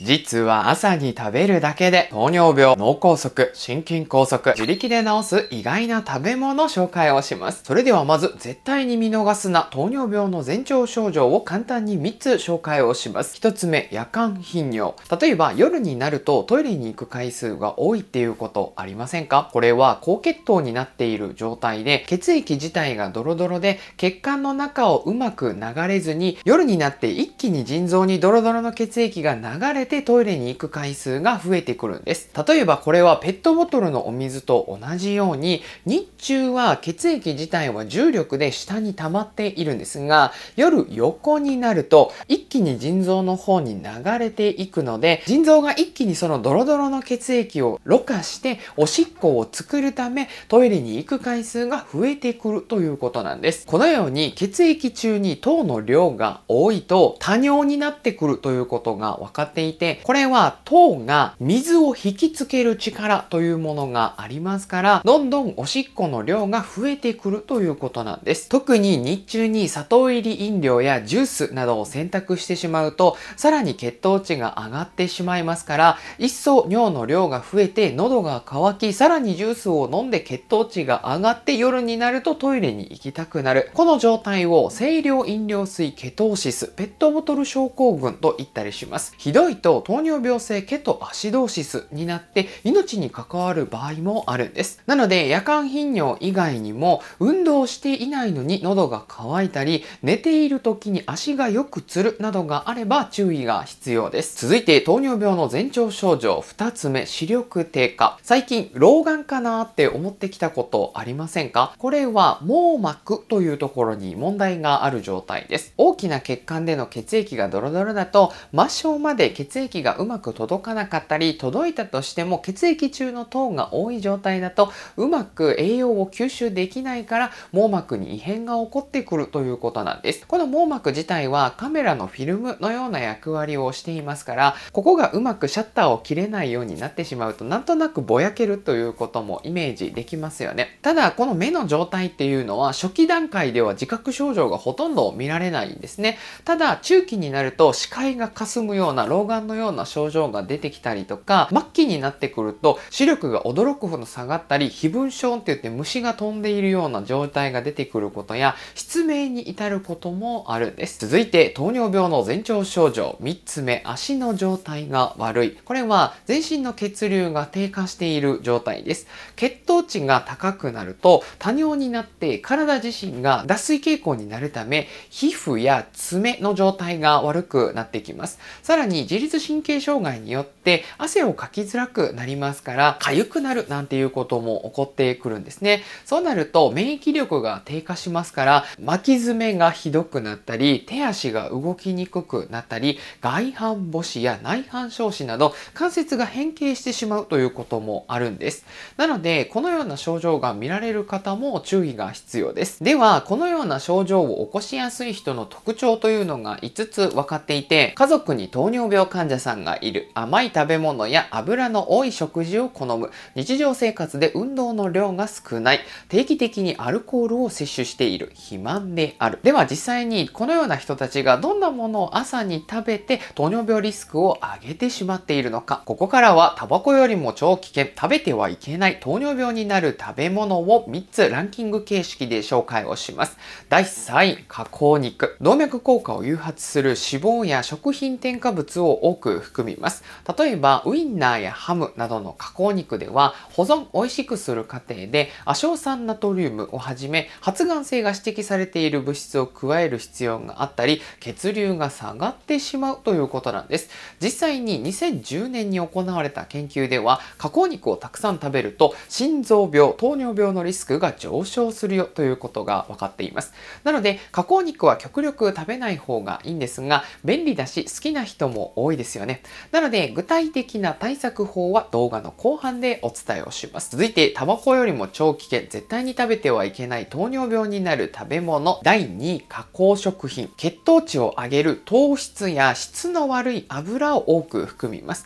実は朝に食べるだけで糖尿病、脳梗塞、心筋梗塞、自力で治す意外な食べ物紹介をします。それではまず絶対に見逃すな糖尿病の前兆症状を簡単に3つ紹介をします。1つ目、夜間頻尿。例えば夜になるとトイレに行く回数が多いっていうことありませんかこれは高血糖になっている状態で血液自体がドロドロで血管の中をうまく流れずに夜になって一気に腎臓にドロドロの血液が流れてトイレに行く回数が増えてくるんです。例えばこれはペットボトルのお水と同じように、日中は血液自体は重力で下に溜まっているんですが、夜横になると一気に腎臓の方に流れていくので、腎臓が一気にそのドロドロの血液をろ過しておしっこを作るため、トイレに行く回数が増えてくるということなんです。このように血液中に糖の量が多いと多尿になってくるということが分かっていて、て、これは糖が水を引きつける力というものがありますから、どんどんおしっこの量が増えてくるということなんです。特に日中に砂糖入り飲料やジュースなどを選択してしまうと、さらに血糖値が上がってしまいますから、一層尿の量が増えて喉が渇き、さらにジュースを飲んで血糖値が上がって夜になるとトイレに行きたくなる。この状態を清涼飲料水ケトーシス、ペットボトル症候群と言ったりします。ひどいとと糖尿病性ケトアシドーシスになって命に関わる場合もあるんです。なので夜間頻尿以外にも運動していないのに喉が渇いたり寝ている時に足がよくつるなどがあれば注意が必要です。続いて糖尿病の前兆症状2つ目視力低下。最近老眼かなって思ってきたことありませんかこれは網膜というところに問題がある状態です。大きな血管での血液がドロドロだと末梢まで血液血液がうまく届かなかったり届いたとしても血液中の糖が多い状態だとうまく栄養を吸収できないから網膜に異変が起こってくるということなんですこの網膜自体はカメラのフィルムのような役割をしていますからここがうまくシャッターを切れないようになってしまうとなんとなくぼやけるということもイメージできますよねただこの目の状態っていうのは初期段階では自覚症状がほとんど見られないんですねただ中期になると視界が霞むような老眼のような症状が出てきたりとか、末期になってくると視力が驚くほど下がったり、飛蚊症って言って虫が飛んでいるような状態が出てくることや、失明に至ることもあるんです。続いて、糖尿病の前兆症状、3つ目、足の状態が悪い。これは全身の血流が低下している状態です。血糖値が高くなると多尿になって体自身が脱水傾向になるため皮膚や爪の状態が悪くなってきます。さらに自律律神経障害によって汗をかきづらくなりますから、痒くなるなんていうことも起こってくるんですね。そうなると免疫力が低下しますから、巻き爪がひどくなったり、手足が動きにくくなったり、外反母趾や内反症子など関節が変形してしまうということもあるんです。なので、このような症状が見られる方も注意が必要です。では、このような症状を起こしやすい人の特徴というのが5つ分かっていて、家族に糖尿病患患者さんがいる甘い食べ物や油の多い食事を好む日常生活で運動の量が少ない定期的にアルコールを摂取している肥満であるでは実際にこのような人たちがどんなものを朝に食べて糖尿病リスクを上げてしまっているのかここからはタバコよりも超危険食べてはいけない糖尿病になる食べ物を3つランキング形式で紹介をします第3位加工肉動脈硬化を誘発する脂肪や食品添加物を多く含みます。例えば、ウインナーやハムなどの加工肉では、保存美味しくする過程で、亜硝酸ナトリウムをはじめ、発がん性が指摘されている物質を加える必要があったり、血流が下がってしまうということなんです。実際に2010年に行われた研究では、加工肉をたくさん食べると、心臓病、糖尿病のリスクが上昇するよということが分かっています。なので、加工肉は極力食べない方がいいんですが、便利だし、好きな人も多いですよね。なので、具体的な対策法は動画の後半でお伝えをします。続いて、タバコよりも超危険、絶対に食べてはいけない糖尿病になる食べ物、第2位、加工食品、血糖値を上げる糖質や質の悪い油を多く含みます。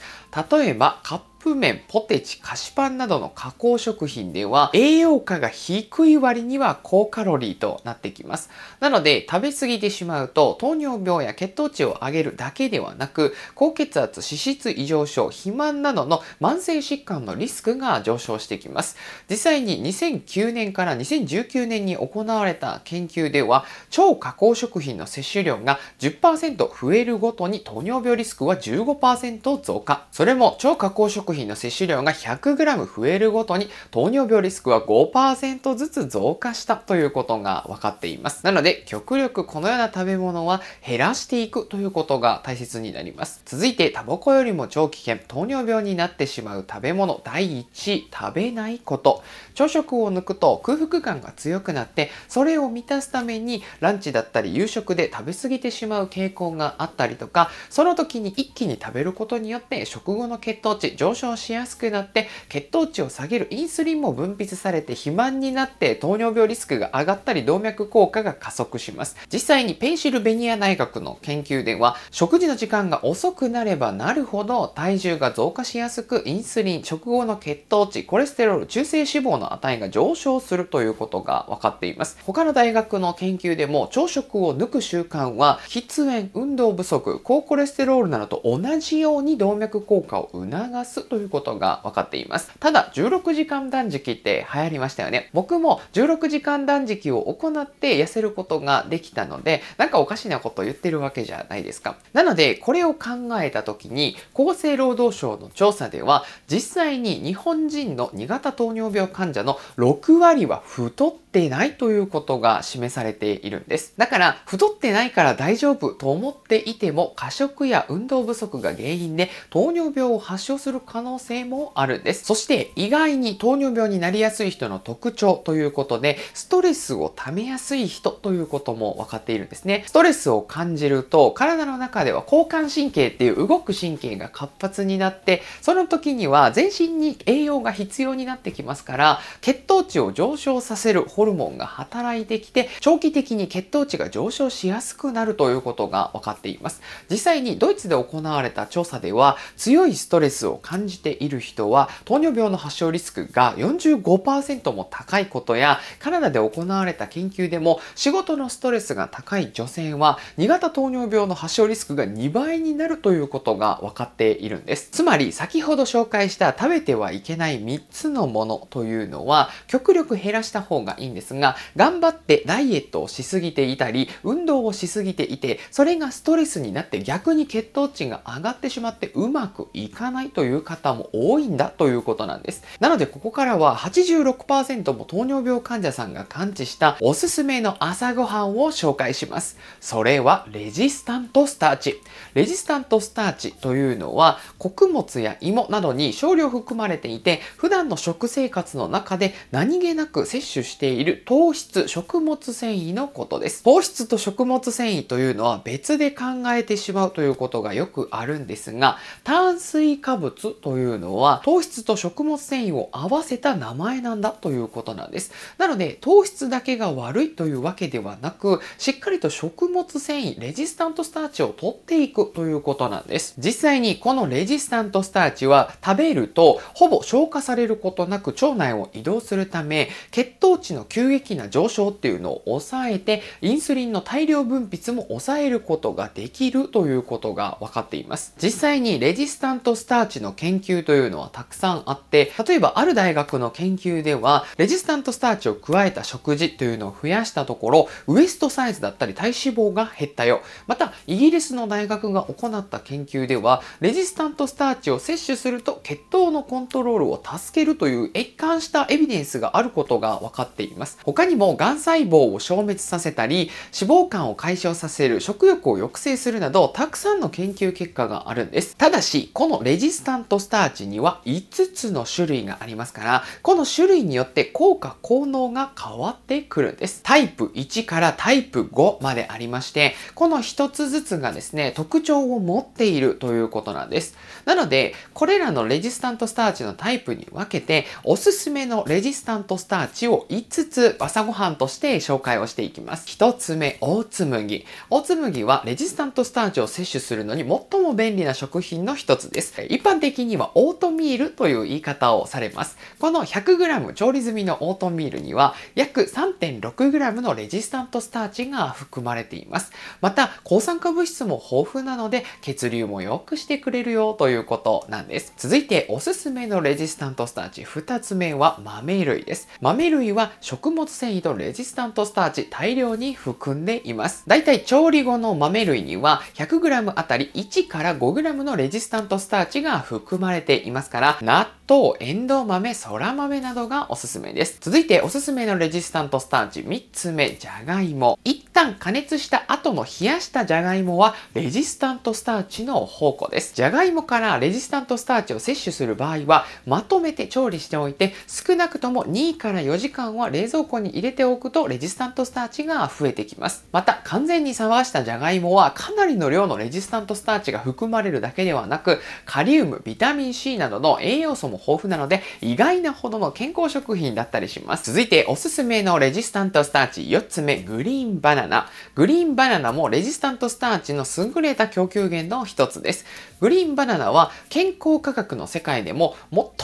例えば、カップ麺、ポテチ、菓子パンなどの加工食品では栄養価が低い割には高カロリーとなってきます。なので食べ過ぎてしまうと糖尿病や血糖値を上げるだけではなく高血圧、脂質異常症、肥満などの慢性疾患のリスクが上昇してきます。実際に2009年から2019年に行われた研究では超加工食品の摂取量が10%増えるごとに糖尿病リスクは15%増加。それも超加工食食品の摂取量が 100g 増えるごとに糖尿病リスクは5%ずつ増加したということが分かっています。なので極力このような食べ物は減らしていくということが大切になります。続いてタバコよりも超危険、糖尿病になってしまう食べ物第1食べないこと。朝食を抜くと空腹感が強くなって、それを満たすためにランチだったり夕食で食べ過ぎてしまう傾向があったりとか、その時に一気に食べることによって食後の血糖値上昇昇しやすくなって血糖値を下げるインスリンも分泌されて肥満になって糖尿病リスクが上がったり動脈硬化が加速します実際にペンシルベニア大学の研究では食事の時間が遅くなればなるほど体重が増加しやすくインスリン食後の血糖値コレステロール中性脂肪の値が上昇するということが分かっています他の大学の研究でも朝食を抜く習慣は喫煙運動不足高コレステロールなどと同じように動脈硬化を促すということが分かっています。ただ、16時間断食って流行りましたよね。僕も16時間断食を行って痩せることができたので、なんかおかしなこと言ってるわけじゃないですか。なので、これを考えた時に、厚生労働省の調査では、実際に日本人の2型糖尿病患者の6割は太ってっていないということが示されているんです。だから、太ってないから大丈夫と思っていても、過食や運動不足が原因で糖尿病を発症する可能性もあるんです。そして、意外に糖尿病になりやすい人の特徴ということで、ストレスを溜めやすい人ということも分かっているんですね。ストレスを感じると、体の中では交感神経っていう動く神経が活発になって、その時には全身に栄養が必要になってきますから、血糖値を上昇させるホホルモンが働いてきて、長期的に血糖値が上昇しやすくなるということが分かっています。実際にドイツで行われた調査では、強いストレスを感じている人は、糖尿病の発症リスクが45%も高いことや、カナダで行われた研究でも、仕事のストレスが高い女性は、2型糖尿病の発症リスクが2倍になるということが分かっているんです。つまり、先ほど紹介した食べてはいけない3つのものというのは、極力減らした方がいいんですが、頑張ってダイエットをしすぎていたり、運動をしすぎていて、それがストレスになって逆に血糖値が上がってしまってうまくいかないという方も多いんだということなんです。なのでここからは86%も糖尿病患者さんが感知したおすすめの朝ごはんを紹介します。それはレジスタントスターチ。レジスタントスターチというのは穀物や芋などに少量含まれていて、普段の食生活の中で何気なく摂取しているいる糖質、食物繊維のことです。糖質と食物繊維というのは別で考えてしまうということがよくあるんですが、炭水化物というのは糖質と食物繊維を合わせた名前なんだということなんです。なので、糖質だけが悪いというわけではなく、しっかりと食物繊維、レジスタントスターチを取っていくということなんです。実際にこのレジスタントスターチは食べるとほぼ消化されることなく腸内を移動するため、血糖値の急激な上昇っていうのを抑えて、インスリンの大量分泌も抑えることができるということが分かっています。実際にレジスタントスターチの研究というのはたくさんあって、例えばある大学の研究では、レジスタントスターチを加えた食事というのを増やしたところ、ウエストサイズだったり体脂肪が減ったよ。また、イギリスの大学が行った研究では、レジスタントスターチを摂取すると血糖のコントロールを助けるという一貫したエビデンスがあることが分かっています。ます。他にも、癌細胞を消滅させたり、脂肪肝を解消させる、食欲を抑制するなど、たくさんの研究結果があるんです。ただし、このレジスタントスターチには5つの種類がありますから、この種類によって効果、効能が変わってくるんです。タイプ1からタイプ5までありまして、この1つずつがですね、特徴を持っているということなんです。なので、これらのレジスタントスターチのタイプに分けて、おすすめのレジスタントスターチを5つつつ朝ごはんとして紹介をしていきます。1つ目、オーツ麦。オーツ麦はレジスタントスターチを摂取するのに最も便利な食品の一つです。一般的にはオートミールという言い方をされます。この 100g 調理済みのオートミールには約 3.6g のレジスタントスターチが含まれています。また、抗酸化物質も豊富なので血流も良くしてくれるよということなんです。続いておすすめのレジスタントスターチ2つ目は豆類です。豆類は食物繊維とレジスタントスターチ大量に含んでいます。だいたい調理後の豆類には 100g あたり1から 5g のレジスタントスターチが含まれていますから、納糖、エンドウ豆、そら豆などがおすすめです。続いておすすめのレジスタントスターチ3つ目、じゃがいも。一旦加熱した後の冷やしたじゃがいもはレジスタントスターチの宝庫です。じゃがいもからレジスタントスターチを摂取する場合はまとめて調理しておいて少なくとも2から4時間は冷蔵庫に入れておくとレジスタントスターチが増えてきます。また完全に冷ましたじゃがいもはかなりの量のレジスタントスターチが含まれるだけではなくカリウム、ビタミン C などの栄養素も豊富なので、意外なほどの健康食品だったりします。続いて、おすすめのレジスタントスターチ4つ目、グリーンバナナ。グリーンバナナもレジスタントスターチの優れた供給源の一つです。グリーンバナナは健康価格の世界でも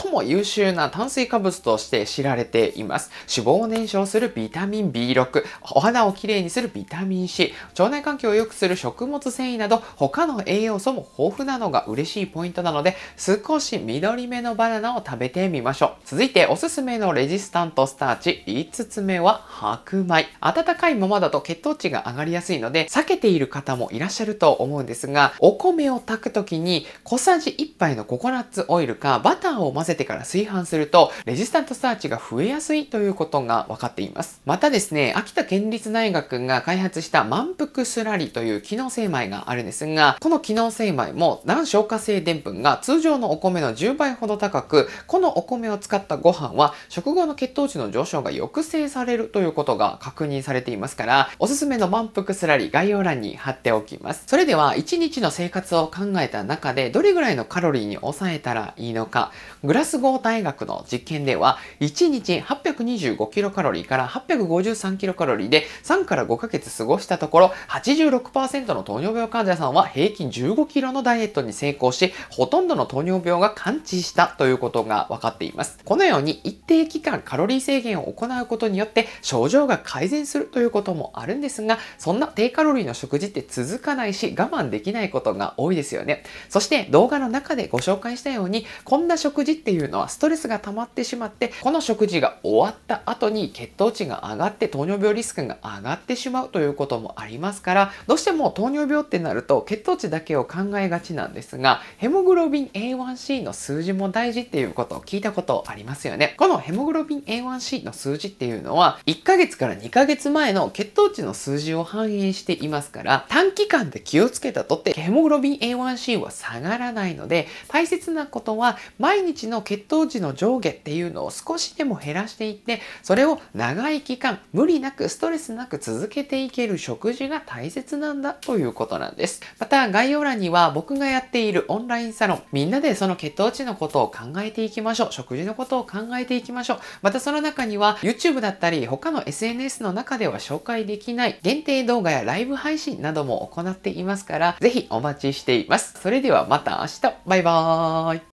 最も優秀な炭水化物として知られています。脂肪を燃焼するビタミン B6、お肌をきれいにするビタミン C、腸内環境を良くする食物繊維など他の栄養素も豊富なのが嬉しいポイントなので、少し緑目のバナナナを食べてみましょう。続いておすすめのレジスタントスターチ5つ目は白米。温かいままだと血糖値が上がりやすいので避けている方もいらっしゃると思うんですが、お米を炊く時に小さじ1杯のココナッツオイルかバターを混ぜてから炊飯するとレジスタントスターチが増えやすいということが分かっています。またですね、秋田県立大学が開発した満腹スラリという機能精米があるんですが、この機能精米も難消化性澱粉が通常のお米の10倍ほど高くく、このお米を使ったご飯は食後の血糖値の上昇が抑制されるということが確認されていますから、おすすめの満腹スラリ概要欄に貼っておきます。それでは、1日の生活を考えた中で、どれぐらいのカロリーに抑えたらいいのか、グラスゴー大学の実験では、1日825キロカロリーから853キロカロリーで3から5ヶ月過ごしたところ、86%の糖尿病患者さんは平均15キロのダイエットに成功し、ほとんどの糖尿病が完治したということが分かっています。このように一定期間カロリー制限を行うことによって症状が改善するということもあるんですが、そんな低カロリーの食事って続かないし我慢できないことが多いですよね。そして動画の中でご紹介したように、こんな食事っていうのはストレスが溜まってしまって、この食事が終わった後に血糖値が上がって糖尿病リスクが上がってしまうということもありますから、どうしても糖尿病ってなると血糖値だけを考えがちなんですが、ヘモグロビン A1C の数字も大事っていうことを聞いたことありますよね。このヘモグロビン A1C の数字っていうのは、1ヶ月から2ヶ月前の血糖値の数字を反映していますから、短期間で気をつけたとって、ヘモグロビン A1C は下がらないので、大切なことは、毎日の血糖値の上下っていうのを少しでも減らしていって、それを長い期間、無理なく、ストレスなく続けていける食事が大切なんだということなんです。また、概要欄には僕がやっているオンラインサロン、みんなでその血糖値のことを考ええていきましょう。食事のことを考えていきましょう。またその中には YouTube だったり他の SNS の中では紹介できない限定動画やライブ配信なども行っていますから、ぜひお待ちしています。それではまた明日。バイバーイ。